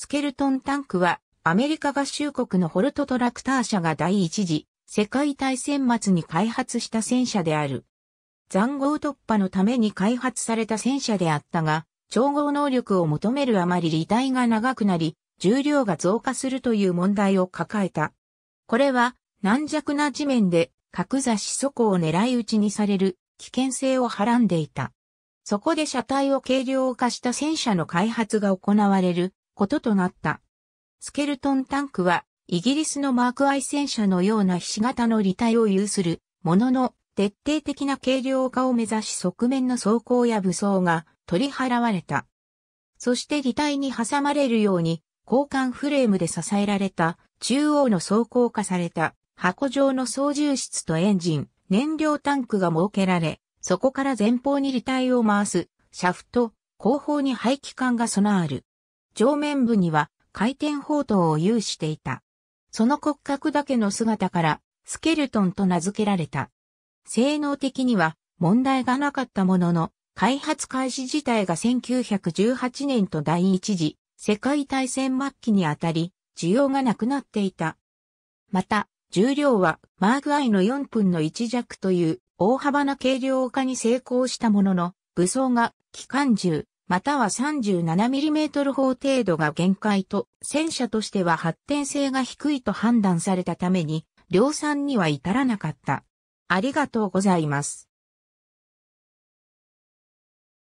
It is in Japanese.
スケルトンタンクは、アメリカ合衆国のホルトトラクター社が第一次世界大戦末に開発した戦車である。残壕突破のために開発された戦車であったが、調合能力を求めるあまり履体が長くなり、重量が増加するという問題を抱えた。これは軟弱な地面で格差し底を狙い撃ちにされる危険性をはらんでいた。そこで車体を軽量化した戦車の開発が行われることとなった。スケルトンタンクは、イギリスのマークアイ戦車のようなひし形の履体を有する、ものの、徹底的な軽量化を目指し側面の装甲や武装が取り払われた。そして履体に挟まれるように、交換フレームで支えられた、中央の装甲化された、箱状の操縦室とエンジン、燃料タンクが設けられ、そこから前方に履体を回す、シャフト、後方に排気管が備わる。上面部には回転砲塔を有していた。その骨格だけの姿からスケルトンと名付けられた。性能的には問題がなかったものの、開発開始自体が1918年と第一次世界大戦末期にあたり、需要がなくなっていた。また、重量はマークイの4分の1弱という大幅な軽量化に成功したものの、武装が機関銃、または 37mm 砲程度が限界と、戦車としては発展性が低いと判断されたために、量産には至らなかった。ありがとうございます。